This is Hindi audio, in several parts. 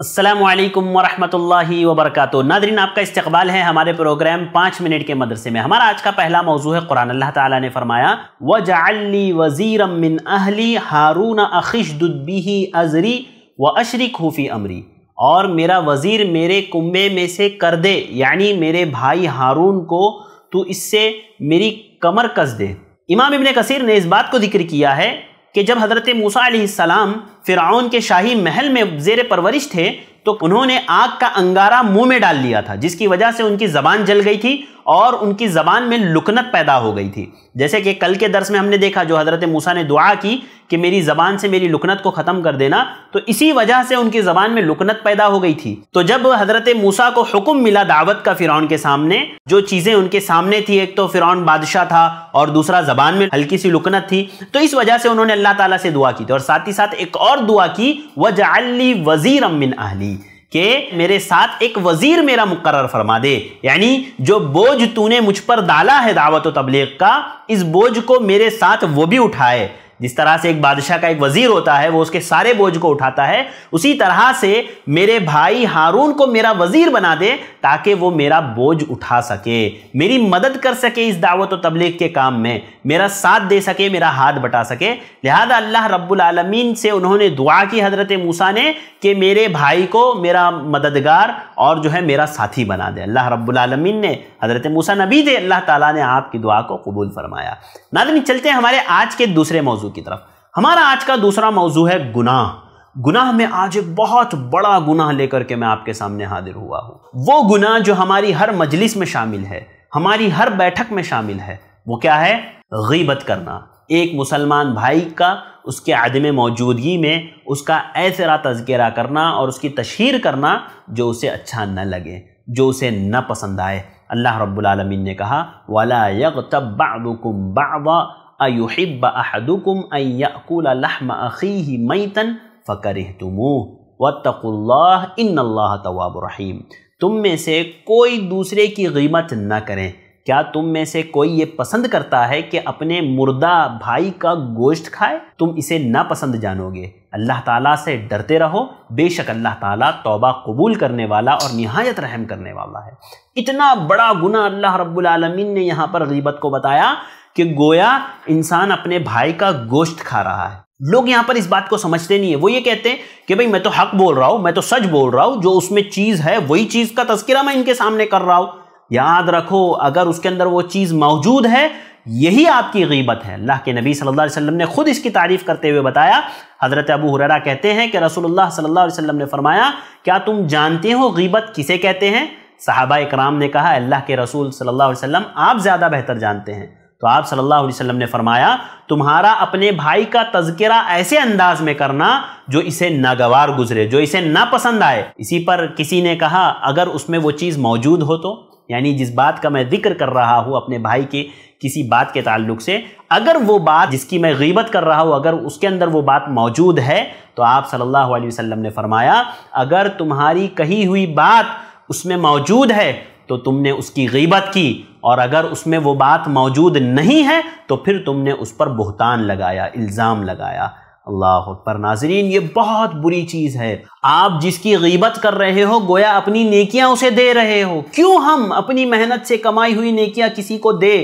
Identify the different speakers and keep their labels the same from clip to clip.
Speaker 1: असलम वरहमल वबरक नादरीन आपका इस्तबाल है हमारे प्रोग्राम पाँच मिनट के मदरसे में हमारा आज का पहला मौजू है कुरान अल्लाह ताला ने फरमाया व जाली वज़ी अमिन अहली हारून अखिशदुद्बी अजरी व अशरी खूफ़ी अमरी और मेरा वज़ीर मेरे कुंबे में से कर दे यानी मेरे भाई हारून को तो इससे मेरी कमर कस दे इमाम इबन कसीर ने इस बात को जिक्र किया है कि जब हज़रत मूसा सलाम के शाही महल में जेर परवरिश थे तो उन्होंने आग का अंगारा मुंह में डाल लिया था जिसकी वजह से उनकी ज़बान जल गई थी और उनकी ज़बान में लुकनत पैदा हो गई थी जैसे कि कल के दर्स में हमने देखा जो हज़रत मूसा ने दुआ की कि मेरी ज़बान से मेरी लुकनत को ख़त्म कर देना तो इसी वजह से उनकी ज़बान में लुकनत पैदा हो गई थी तो जब हज़रत मूसा को हुक्म मिला दावत का फ़िरौन के सामने जो चीज़ें उनके सामने थी एक तो फ़िरौन बादशाह था और दूसरा ज़बान में हल्की सी लुकनत थी तो इस वजह से उन्होंने अल्लाह ताला से दुआ की थी और साथ ही साथ एक और दुआ की वजअली वजी अमिन अहली कि मेरे साथ एक वज़ीर मेरा मुकर फरमा दे यानी जो बोझ तूने मुझ पर डाला है दावत व तबलीग का इस बोझ को मेरे साथ वो भी उठाए जिस तरह से एक बादशाह का एक वजीर होता है वो उसके सारे बोझ को उठाता है उसी तरह से मेरे भाई हारून को मेरा वजीर बना दे ताकि वो मेरा बोझ उठा सके मेरी मदद कर सके इस दावत व तबलीग के काम में मेरा साथ दे सके मेरा हाथ बटा सके लिहाजा अल्लाह रब्बुल आलमीन से उन्होंने दुआ की हज़रत मूसा ने कि मेरे भाई को मेरा मददगार और जो है मेरा साथी बना दे अल्लाह रब्बुल आलमीन ने हज़रत मूसा नबी दे अल्लाह ताला ने आपकी दुआ को कबूल फरमाया नादनी चलते हैं हमारे आज के दूसरे मौजूद मौजू की तरफ हमारा आज का दूसरा मौजू है गुनाह गुनाह में आज एक बहुत बड़ा गुनाह लेकर के मैं आपके सामने हाजिर हुआ हूँ वो गुनाह जो हमारी हर मजलिस में शामिल है हमारी हर बैठक में शामिल है वो क्या है गीबत करना एक मुसलमान भाई का उसके आदम मौजूदगी में उसका ऐसा तजकरा करना और उसकी तशहर करना जो उसे अच्छा न लगे जो उसे न पसंद आए अल्लाह रब्बुल रबालमीन ने कहा वाला यक तब बाबुकुम बाबा अयुहिब तुम में से कोई दूसरे की कीमत न करें क्या तुम में से कोई ये पसंद करता है कि अपने मुर्दा भाई का गोश्त खाए तुम इसे ना पसंद जानोगे अल्लाह ताला से डरते रहो बेशक अल्लाह ताला तौबा कबूल करने वाला और नहायत रहम करने वाला है इतना बड़ा गुना अल्लाह रब्बुल रबालमीन ने यहाँ पर गीबत को बताया कि गोया इंसान अपने भाई का गोश्त खा रहा है लोग यहाँ पर इस बात को समझते नहीं है वो ये कहते हैं कि भाई मैं तो हक बोल रहा हूँ मैं तो सच बोल रहा हूँ जो उसमें चीज़ है वही चीज़ का तस्करा मैं इनके सामने कर रहा हूँ याद रखो अगर उसके अंदर वो चीज़ मौजूद है यही आपकी गीबत है अल्लाह के नबी सल्लल्लाहु अलैहि वसल्लम ने खुद इसकी तारीफ़ करते हुए बताया हज़रत अबू हुररा कहते हैं कि रसूलुल्लाह सल्लल्लाहु अलैहि वसल्लम ने फरमाया क्या तुम जानते हो गीबत किसे कहते हैं साहबा इकराम ने कहा अल्लाह के रसूल सल्लल्लाहु अलैहि वसल्लम आप ज़्यादा बेहतर जानते हैं तो आप सल्लल्लाहु अलैहि वसल्लम ने फरमाया तुम्हारा अपने भाई का तस्करा ऐसे अंदाज में करना जो इसे नागवार गुजरे जो इसे ना पसंद आए इसी पर किसी ने कहा अगर उसमें वो चीज़ मौजूद हो तो यानी जिस बात का मैं जिक्र कर रहा हूँ अपने भाई के किसी बात के ताल्लुक से अगर वो बात जिसकी मैं गीबत कर रहा हूँ अगर उसके अंदर वो बात मौजूद है तो आप सल्लल्लाहु अलैहि वसल्लम ने फरमाया अगर तुम्हारी कही हुई बात उसमें मौजूद है तो तुमने उसकी गीबत की और अगर उसमें वो बात मौजूद नहीं है तो फिर तुमने उस पर बुहतान लगाया इल्ज़ाम लगाया अल्लाह पर नाजरीन ये बहुत बुरी चीज़ है आप जिसकी गीबत कर रहे हो गोया अपनी नेकियां उसे दे रहे हो क्यों हम अपनी मेहनत से कमाई हुई नेकियां किसी को दे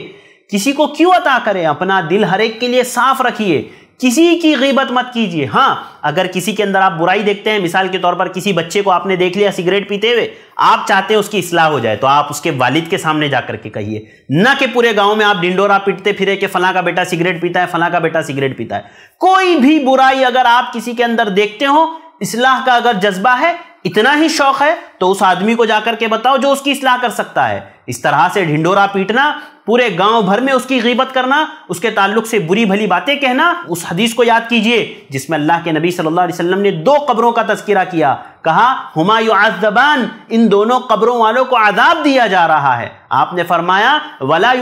Speaker 1: किसी को क्यों अता करें अपना दिल हर एक के लिए साफ रखिए किसी की गिबत मत कीजिए हाँ अगर किसी के अंदर आप बुराई देखते हैं मिसाल के तौर पर किसी बच्चे को आपने देख लिया सिगरेट पीते हुए आप चाहते हैं उसकी इसलाह हो जाए तो आप उसके वालिद के सामने जाकर के कहिए ना कि पूरे गांव में आप डिंडोरा पीटते फिरे कि फला का बेटा सिगरेट पीता है फला का बेटा सिगरेट पीता है कोई भी बुराई अगर आप किसी के अंदर देखते हो इसलाह का अगर जज्बा है इतना ही शौक है तो उस आदमी को जाकर के बताओ जो उसकी इसलाह कर सकता है इस तरह से ढिंडोरा पीटना पूरे गांव भर में उसकी गिबत करना उसके ताल्लुक से बुरी भली बातें कहना उस हदीस को याद कीजिए जिसमें अल्लाह के नबी सल्लल्लाहु अलैहि वसल्लम ने दो कब्रों का तस्करा किया कहा हुमा युआजबान इन दोनों कब्रों वालों को आज़ाब दिया जा रहा है आपने फरमाया वला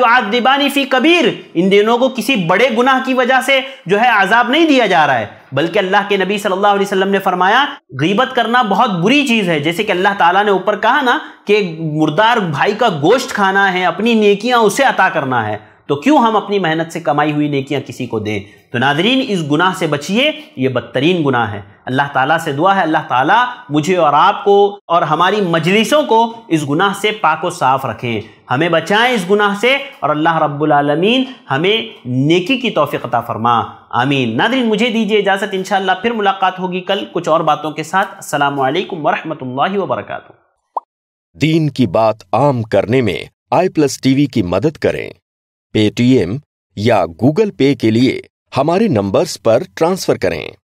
Speaker 1: फ़ी कबीर इन दोनों को किसी बड़े गुनाह की वजह से जो है आज़ाब नहीं दिया जा रहा है बल्कि अल्लाह के नबी सल्लल्लाहु अलैहि वसल्लम ने फरमाया गीबत करना बहुत बुरी चीज़ है जैसे कि अल्लाह ताला ने ऊपर कहा ना कि मुर्दार भाई का गोश्त खाना है अपनी नेकियां उसे अता करना है तो क्यों हम अपनी मेहनत से कमाई हुई नेकियां किसी को दें तो नाजरीन इस गुनाह से बचिए ये बदतरीन गुनाह है अल्लाह ताला से दुआ है अल्लाह ताला मुझे और आपको और हमारी मजलिसों को इस गुनाह से पाक व साफ़ रखें हमें बचाएं इस गुनाह से और अल्लाह रब्बुल हमें नेकी की तोफ़ीकता फरमा आमीन नादरीन मुझे दीजिए इजाज़त इन फिर मुलाकात होगी कल कुछ और बातों के साथ अल्लाम वरहमल वबरक दीन की बात आम करने में आई प्लस टीवी की मदद करें पेटीएम या गूगल पे के लिए हमारे नंबर्स पर ट्रांसफ़र करें